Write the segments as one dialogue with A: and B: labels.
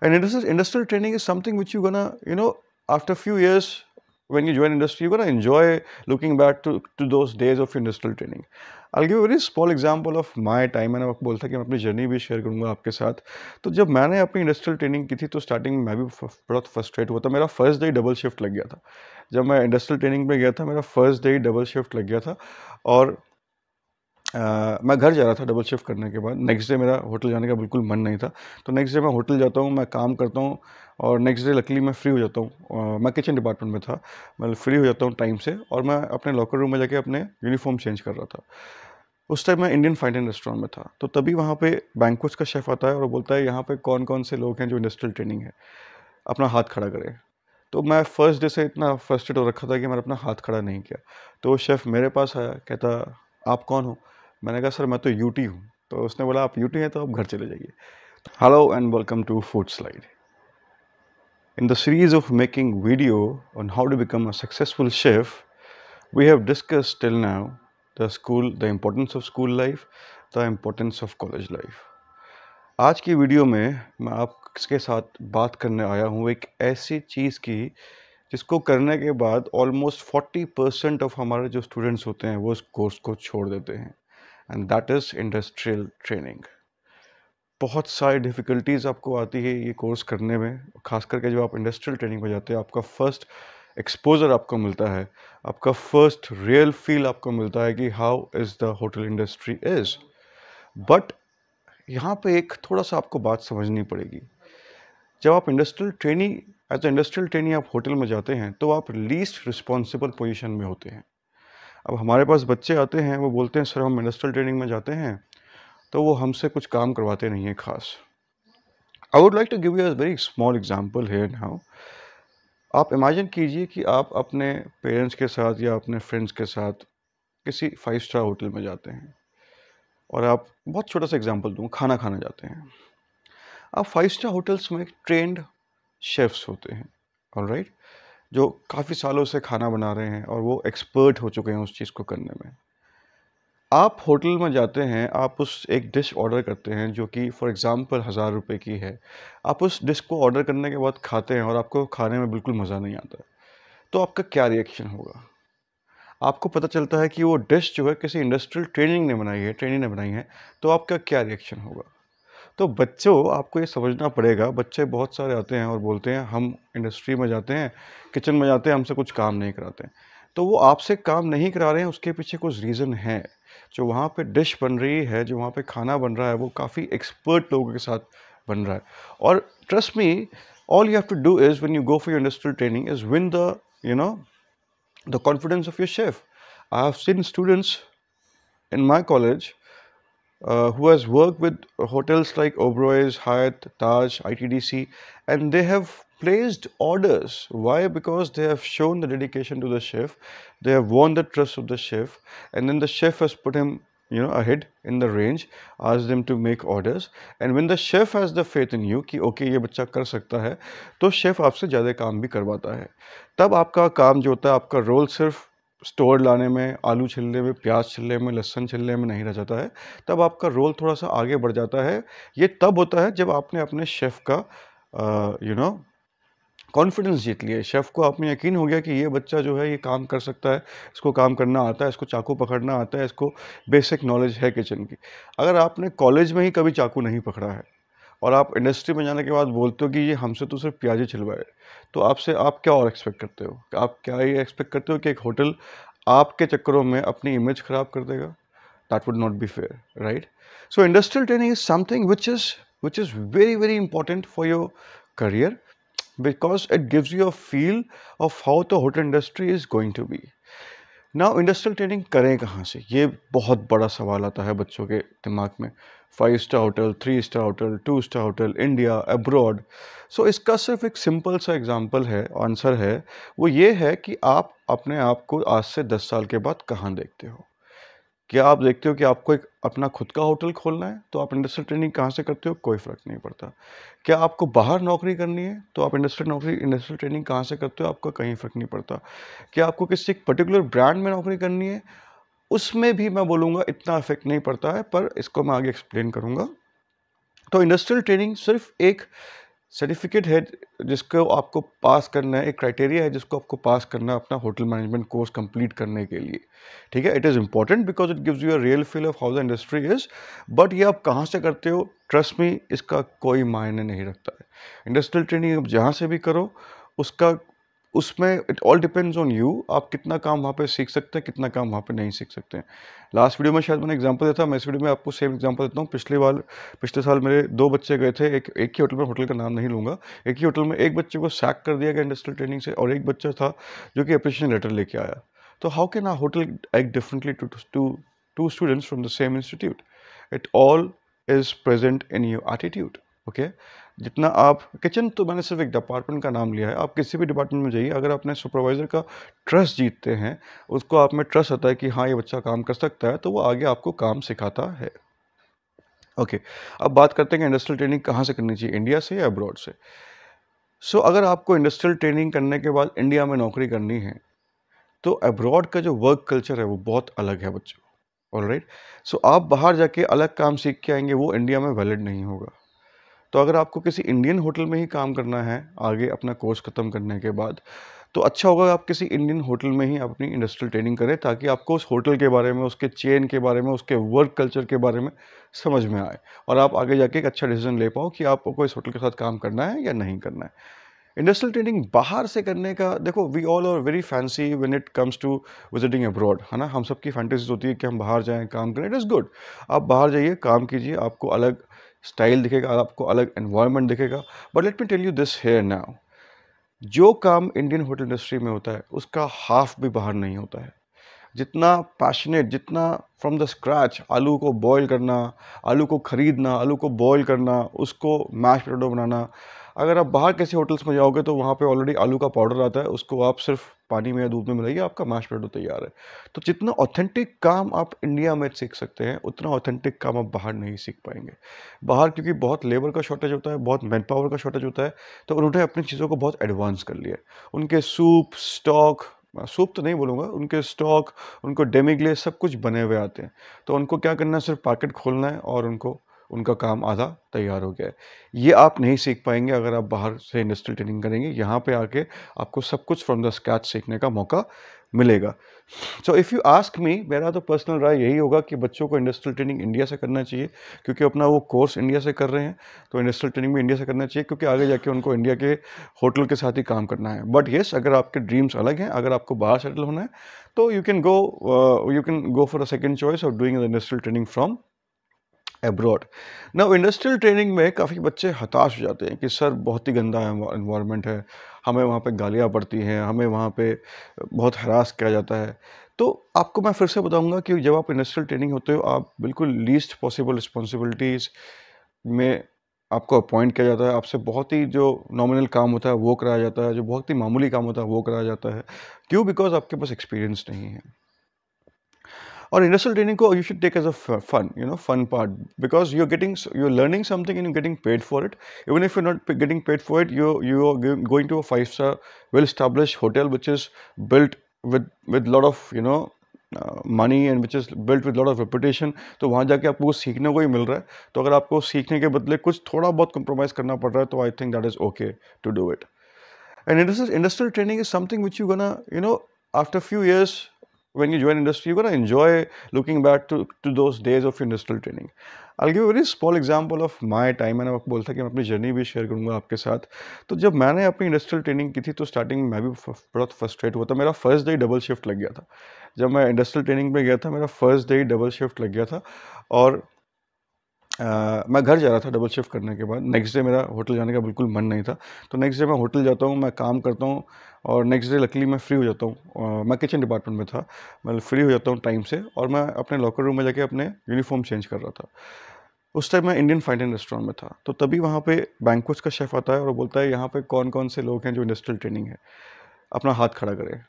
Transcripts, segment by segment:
A: And industrial, industrial training is something which you're gonna, you know, after a few years when you join industry, you're gonna enjoy looking back to, to those days of industrial training. I'll give a very small example of my time. मैंने आपको बोला था कि मैं अपनी journey भी share करूंगा आपके साथ तो जब मैंने अपनी इंडस्ट्रियल ट्रेनिंग की थी तो स्टार्टिंग में मैं भी बहुत फर्स्ट्रेट हुआ था मेरा फर्स्ट डे डबल शिफ्ट लग गया था जब मैं इंडस्ट्रियल ट्रेनिंग में गया था मेरा फर्स्ट डे डबल शिफ्ट लग गया था और आ, मैं घर जा रहा था डबल शिफ्ट करने के बाद नेक्स्ट डे मेरा होटल जाने का बिल्कुल मन नहीं था तो नेक्स्ट डे मैं होटल जाता हूँ मैं काम करता हूँ और नेक्स्ट डे लकली मैं फ्री हो जाता हूँ मैं किचन डिपार्टमेंट में था मैं फ्री हो जाता हूँ टाइम से और मैं अपने लॉकर रूम में जाके अपने यूनिफॉर्म चेंज कर रहा था उस टाइम मैं इंडियन फाइन रेस्टोरेंट में था तो तभी वहाँ पे बैंकोच का शेफ़ आता है और बोलता है यहाँ पे कौन कौन से लोग हैं जो इंडस्ट्रियल ट्रेनिंग है अपना हाथ खड़ा करें तो मैं फर्स्ट डे से इतना फ्रस्ट्रेट हो रखा था कि मैंने अपना हाथ खड़ा नहीं किया तो शेफ़ मेरे पास आया कहता आप कौन हो मैंने कहा सर मैं तो यूटी हूँ तो उसने बोला आप यूटी हैं तो आप घर चले जाइए hello and welcome to food slide in the series of making video on how to become a successful chef we have discuss till now the school the importance of school life the importance of college life आज की video में मैं आपके साथ बात करने आया हूँ एक ऐसी चीज़ की जिसको करने के बाद ऑलमोस्ट 40 परसेंट ऑफ हमारे जो स्टूडेंट्स होते हैं वो इस कोर्स को छोड़ देते हैं and that is industrial training बहुत सारी डिफ़िकल्टीज़ आपको आती है ये कोर्स करने में खास करके जब आप इंडस्ट्रियल ट्रेनिंग में जाते हैं आपका फर्स्ट एक्सपोजर आपको मिलता है आपका फर्स्ट रियल फील आपको मिलता है कि how is the hotel industry is but यहाँ पे एक थोड़ा सा आपको बात समझनी पड़ेगी जब आप industrial training as a industrial training आप होटल में जाते हैं तो आप लीस्ट रिस्पॉन्सिबल पोजिशन में होते हैं अब हमारे पास बच्चे आते हैं वो बोलते हैं सर हम इंडस्ट्रियल ट्रेनिंग में जाते हैं तो वो हमसे कुछ काम करवाते नहीं हैं खास I would like to give you a very small example है नाउ आप इमेजिन कीजिए कि आप अपने पेरेंट्स के साथ या अपने फ्रेंड्स के साथ किसी फाइव स्टार होटल में जाते हैं और आप बहुत छोटा सा एग्जाम्पल दूँ खाना खाना जाते हैं आप फाइव स्टार होटल्स में ट्रेंड शेफ्स होते हैं ऑल राइट right? जो काफ़ी सालों से खाना बना रहे हैं और वो एक्सपर्ट हो चुके हैं उस चीज़ को करने में आप होटल में जाते हैं आप उस एक डिश ऑर्डर करते हैं जो कि फॉर एग्ज़ाम्पल हज़ार रुपये की है आप उस डिश को ऑर्डर करने के बाद खाते हैं और आपको खाने में बिल्कुल मज़ा नहीं आता तो आपका क्या रिएक्शन होगा आपको पता चलता है कि वो डिश जो है किसी इंडस्ट्रियल ट्रेनिंग ने बनाई है ट्रेनिंग ने बनाई है तो आपका क्या रिएक्शन होगा तो बच्चों आपको ये समझना पड़ेगा बच्चे बहुत सारे आते हैं और बोलते हैं हम इंडस्ट्री में जाते हैं किचन में जाते हैं हमसे कुछ काम नहीं कराते हैं तो वो आपसे काम नहीं करा रहे हैं उसके पीछे कुछ रीज़न है जो वहाँ पे डिश बन रही है जो वहाँ पे खाना बन रहा है वो काफ़ी एक्सपर्ट लोगों के साथ बन रहा है और trust me all you have to do is when you go for your industrial training is win the you know the confidence of your chef I have seen students in my college uh, who has worked with hotels like Oberoi's, Hyatt, Taj, ITDC, and they have placed orders. Why? Because they have shown the dedication to the chef, they have won the trust of the chef, and then the chef has put him you know ahead in the range ask them to make orders and when the chef has the faith in you कि okay, ये बच्चा कर सकता है तो chef आपसे ज़्यादा काम भी करवाता है तब आपका काम जो होता है आपका रोल सिर्फ स्टोर लाने में आलू छिलने में प्याज छिलने में लहसुन छिलने में नहीं रह जाता है तब आपका रोल थोड़ा सा आगे बढ़ जाता है ये तब होता है जब आपने अपने शेफ़ का यू नो कॉन्फिडेंस जीत लिया शेफ़ को आपने यकीन हो गया कि ये बच्चा जो है ये काम कर सकता है इसको काम करना आता है इसको चाकू पकड़ना आता है इसको बेसिक नॉलेज है किचन की अगर आपने कॉलेज में ही कभी चाकू नहीं पकड़ा है और आप इंडस्ट्री में जाने के बाद बोलते हो कि ये हमसे तो सिर्फ प्याज छिलवाए तो आपसे आप क्या और एक्सपेक्ट करते हो आप क्या ये एक्सपेक्ट करते हो कि एक होटल आपके चक्करों में अपनी इमेज ख़राब कर देगा that would not be fair right so industrial training is something which is which is very very important for your career because it gives you a feel of how the hotel industry is going to be ना industrial training करें कहाँ से ये बहुत बड़ा सवाल आता है बच्चों के दिमाग में five star hotel three star hotel two star hotel India abroad so इसका सिर्फ एक सिंपल सा एग्जांपल है आंसर है वो ये है कि आप अपने आप को आज से दस साल के बाद कहाँ देखते हो क्या आप देखते हो कि आपको एक अपना खुद का होटल खोलना है तो आप इंडस्ट्रियल ट्रेनिंग कहाँ से करते हो कोई फ़र्क नहीं पड़ता क्या आपको बाहर नौकरी करनी है तो आप इंडस्ट्रियल नौकरी इंडस्ट्रियल ट्रेनिंग कहाँ से करते हो आपका कहीं फ़र्क नहीं पड़ता क्या आपको किसी एक पर्टिकुलर ब्रांड में नौकरी करनी है उसमें भी मैं बोलूँगा इतना इफेक्ट नहीं पड़ता है पर इसको मैं आगे एक्सप्लेन करूँगा तो इंडस्ट्रियल ट्रेनिंग सिर्फ एक सर्टिफिकेट है जिसको आपको पास करना है एक क्राइटेरिया है जिसको आपको पास करना है अपना होटल मैनेजमेंट कोर्स कंप्लीट करने के लिए ठीक है it is important because it gives you a real feel of how the industry is but ये आप कहाँ से करते हो ट्रस्ट में इसका कोई मायने नहीं रखता है इंडस्ट्रियल ट्रेनिंग आप जहाँ से भी करो उसका उसमें it all depends on you आप कितना काम वहाँ पे सीख सकते हैं कितना काम वहाँ पे नहीं सीख सकते हैं लास्ट वीडियो में शायद मैंने एग्जांपल था मैं इस वीडियो में आपको सेम एग्जांपल देता हूँ पिछले बार पिछले साल मेरे दो बच्चे गए थे एक एक ही होटल में होटल का नाम नहीं लूँगा एक ही होटल में एक बच्चे को सैक कर दिया गया इंडस्ट्रियल ट्रेनिंग से और एक बच्चा था जो कि अप्रिशन लेटर लेके आया तो how can a hotel act differently to to to students from the same institute it all is present in your attitude okay जितना आप किचन तो मैंने सिर्फ एक डिपार्टमेंट का नाम लिया है आप किसी भी डिपार्टमेंट में जाइए अगर अपने सुपरवाइज़र का ट्रस्ट जीतते हैं उसको आप में ट्रस्ट होता है कि हाँ ये बच्चा काम कर सकता है तो वो आगे आपको काम सिखाता है ओके okay. अब बात करते हैं कि इंडस्ट्रियल ट्रेनिंग कहाँ से करनी चाहिए इंडिया से या अब्रॉड से सो so, अगर आपको इंडस्ट्रियल ट्रेनिंग करने के बाद इंडिया में नौकरी करनी है तो अब्रॉड का जो वर्क कल्चर है वो बहुत अलग है बच्चों ऑल राइट सो आप बाहर जाके अलग काम सीख के आएंगे वो इंडिया में वैलिड नहीं होगा तो अगर आपको किसी इंडियन होटल में ही काम करना है आगे अपना कोर्स ख़त्म करने के बाद तो अच्छा होगा आप किसी इंडियन होटल में ही अपनी इंडस्ट्रियल ट्रेनिंग करें ताकि आपको उस होटल के बारे में उसके चेन के बारे में उसके वर्क कल्चर के बारे में समझ में आए और आप आगे जाके एक अच्छा डिसीजन ले पाओ कि आपको इस होटल के साथ काम करना है या नहीं करना है इंडस्ट्रियल ट्रेनिंग बाहर से करने का देखो we all are very fancy when it comes to visiting abroad है ना हम सबकी फैंटेसीज होती है कि हम बाहर जाएं काम करें इट इज़ गुड आप बाहर जाइए काम कीजिए आपको अलग स्टाइल दिखेगा आपको अलग इन्वायरमेंट दिखेगा but let me tell you this here now जो काम इंडियन होटल इंडस्ट्री में होता है उसका हाफ भी बाहर नहीं होता है जितना पैशनेट जितना फ्रॉम द स्क्रैच आलू को बॉईल करना आलू को ख़रीदना आलू को बॉईल करना उसको मैश पोटेटो बनाना अगर आप बाहर कैसे होटल्स में जाओगे तो वहाँ पे ऑलरेडी आलू का पाउडर आता है उसको आप सिर्फ पानी में या दूध में मिलाइए आपका मैश पोटैटो तो तैयार है तो जितना ऑथेंटिक काम आप इंडिया में सीख सकते हैं उतना ऑथेंटिक काम आप बाहर नहीं सीख पाएंगे बाहर क्योंकि बहुत लेबर का शॉर्टेज होता है बहुत मैन पावर का शॉर्टेज होता है तो उन्होंने अपनी चीज़ों को बहुत एडवांस कर लिया उनके सूप स्टॉक सूप तो नहीं बोलूँगा उनके स्टॉक उनको डेमिग्ले सब कुछ बने हुए आते हैं तो उनको क्या करना है सिर्फ पैकेट खोलना है और उनको उनका काम आधा तैयार हो गया है ये आप नहीं सीख पाएंगे अगर आप बाहर से इंडस्ट्रियल ट्रेनिंग करेंगे यहाँ पे आके आपको सब कुछ फ्रॉम द स्क्रैच सीखने का मौका मिलेगा so if you ask me मेरा तो पर्सनल राय यही होगा कि बच्चों को इंडस्ट्रियल ट्रेनिंग इंडिया से करना चाहिए क्योंकि अपना वो कोर्स इंडिया से कर रहे हैं तो इंडस्ट्रियल ट्रेनिंग भी इंडिया से करना चाहिए क्योंकि आगे जाके उनको इंडिया के होटल के साथ ही काम करना है बट येस yes, अगर आपके ड्रीम्स अलग हैं अगर आपको बाहर सेटल होना है तो you can go you can go for a second choice of doing industrial training from abroad न इंडस्ट्रियल ट्रेनिंग में काफ़ी बच्चे हताश हो जाते हैं कि सर बहुत ही गंदा इन्वायरमेंट है हमें वहाँ पे गालियाँ पड़ती हैं हमें वहाँ पे बहुत हरास किया जाता है तो आपको मैं फिर से बताऊँगा कि जब आप इंडस्ट्रियल ट्रेनिंग होते हो आप बिल्कुल लीस्ट पॉसिबल रिस्पॉन्सिबिलिटीज़ में आपको अपॉइंट किया जाता है आपसे बहुत ही जो नॉमिनल काम होता है वो कराया जाता है जो बहुत ही मामूली काम होता है वो कराया जाता है क्यों बिकॉज आपके पास एक्सपीरियंस नहीं है और इंडस्ट्रियल ट्रेनिंग को you should take as a fun you know fun part because you are getting you are learning something and you getting paid for it even if you not getting paid for it you you are going to a five star well established hotel which is built with with lot of you know money and which is built with lot of reputation तो वहाँ जाके आपको कुछ सीखने को ही मिल रहा है तो अगर आपको सीखने के बदले कुछ थोड़ा बहुत कंप्रोमाइज़ करना पड़ रहा है तो I think that is okay to do it and industrial training is something which you gonna you know after few years when you join industry, you're going to enjoy looking back to, to those days of industrial training. I'll give a very small example of my time. मैंने आपको बोला था कि मैं अपनी journey भी share करूँगा आपके साथ तो जब मैंने अपनी इंडस्ट्रियल ट्रेनिंग की थी तो स्टार्टिंग में मैं भी बहुत फ्रस्ट्रेट हुआ था मेरा फर्स्ट डे डबल शिफ्ट लग गया था जब मैं इंडस्ट्रियल ट्रेनिंग में गया था मेरा फर्स्ट डे डबल शिफ्ट लग गया था और आ, मैं घर जा रहा था डबल शिफ्ट करने के बाद नेक्स्ट डे मेरा होटल जाने का बिल्कुल मन नहीं था तो नेक्स्ट डे मैं होटल जाता हूँ मैं काम करता हूँ और नेक्स्ट डे लकली मैं फ्री हो जाता हूँ मैं किचन डिपार्टमेंट में था मैं फ्री हो जाता हूँ टाइम से और मैं अपने लॉकर रूम में जाके अपने यूनिफॉर्म चेंज कर रहा था उस टाइम मैं इंडियन फाइन रेस्टोरेंट में था तो तभी वहाँ पर बैंकुस का शेफ़ आता है और बोलता है यहाँ पर कौन कौन से लोग हैं जो इंडस्ट्रियल ट्रेनिंग है अपना हाथ खड़ा करें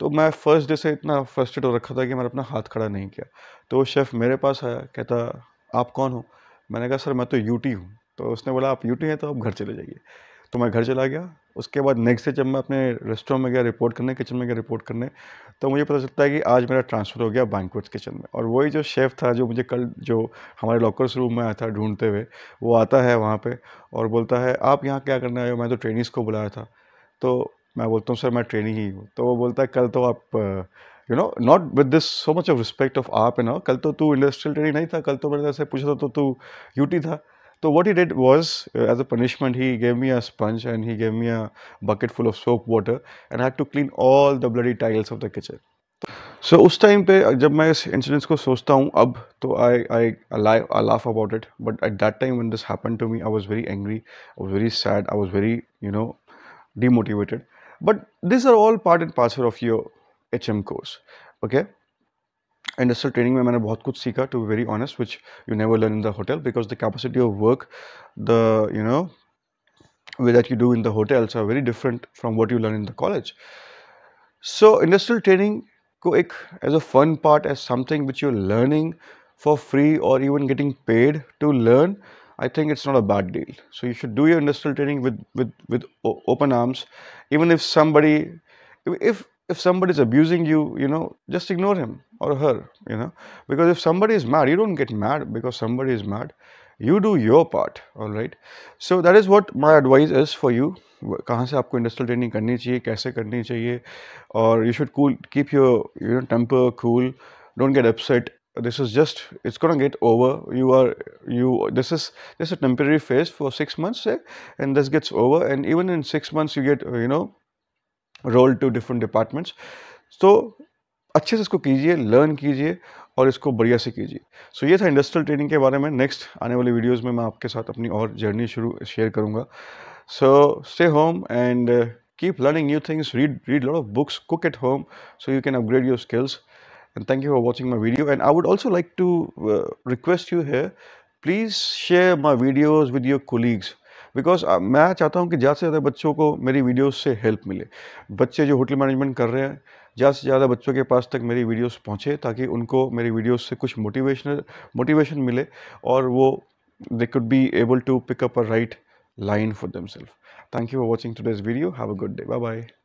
A: तो मैं फर्स्ट डे से इतना फर्स्ट हो रखा था कि मैंने अपना हाथ खड़ा नहीं किया तो वो शेफ़ मेरे पास आया कहता आप कौन हो मैंने कहा सर मैं तो यूटी हूँ तो उसने बोला आप यूटी हैं तो आप घर चले जाइए तो मैं घर चला गया उसके बाद नेक्स्ट डे जब मैं अपने रेस्टोरेंट में गया रिपोर्ट करने किचन में गया रिपोर्ट करने तो मुझे पता चलता है कि आज मेरा ट्रांसफ़र हो गया बैंकवेट्स किचन में और वही जो शेफ़ था जो मुझे कल जो हमारे लॉकर्स रूम में आया था ढूंढते हुए वो आता है वहाँ पर और बोलता है आप यहाँ क्या करने आए हो मैं तो ट्रेनिंग को बुलाया था तो मैं बोलता हूँ सर मैं ट्रेनी ही हूँ तो वो बोलता है कल तो आप you know not with this so much of respect of आप एंड कल तो तू इंडस्ट्रियल ट्रेनिंग नहीं था कल तो मैंने ऐसे पूछा था तो तू यूटी था तो what he did was, uh, as a punishment, he gave me a sponge and he gave me a bucket full of soap water and I had to clean all the bloody tiles of the kitchen. So उस time पे जब मैं इस incidence को सोचता हूँ अब तो I I I laugh about it but at that time when this happen to me I was very angry I was very sad I was very you know demotivated but this are all part and parcel of your HM course, okay. Industrial training, I training में मैंने बहुत To be very honest, which you never learn in the hotel because the capacity of work, the you know way that you do in the hotels are very different from what you learn in the college. So industrial training as a fun part, as something which you're learning for free or even getting paid to learn, I think it's not a bad deal. So you should do your industrial training with with with open arms, even if somebody, if if somebody is abusing you, you know, just ignore him or her, you know, because if somebody is mad, you don't get mad because somebody is mad. You do your part, all right. So that is what my advice is for you. कहाँ से आपको industrial training करनी चाहिए कैसे करनी चाहिए और you should cool keep your you know temper cool don't get upset this is just it's gonna get over you are you this is this is a temporary phase for six months say, eh? and this gets over and even in six months you get you know role to different departments तो अच्छे से इसको कीजिए learn कीजिए और इसको बढ़िया से कीजिए सो so, ये था इंडस्ट्रियल ट्रेनिंग के बारे में नेक्स्ट आने वाली वीडियोज़ में मैं आपके साथ अपनी और जर्नी शुरू शेयर करूँगा so stay home and keep learning new things read read lot of books cook at home so you can upgrade your skills and thank you for watching my video and I would also like to request you है please share my videos with your colleagues because uh, मैं चाहता हूँ कि ज़्यादा से ज़्यादा बच्चों को मेरी वीडियोज़ से हेल्प मिले बच्चे जो होटल मैनेजमेंट कर रहे हैं ज़्यादा से ज़्यादा बच्चों के पास तक मेरी वीडियोस पहुँचे ताकि उनको मेरी वीडियोस से कुछ मोटिवेशनल मोटिवेशन मिले और वो they could be able to pick up a right line for them self thank you for watching today's video have a good day bye bye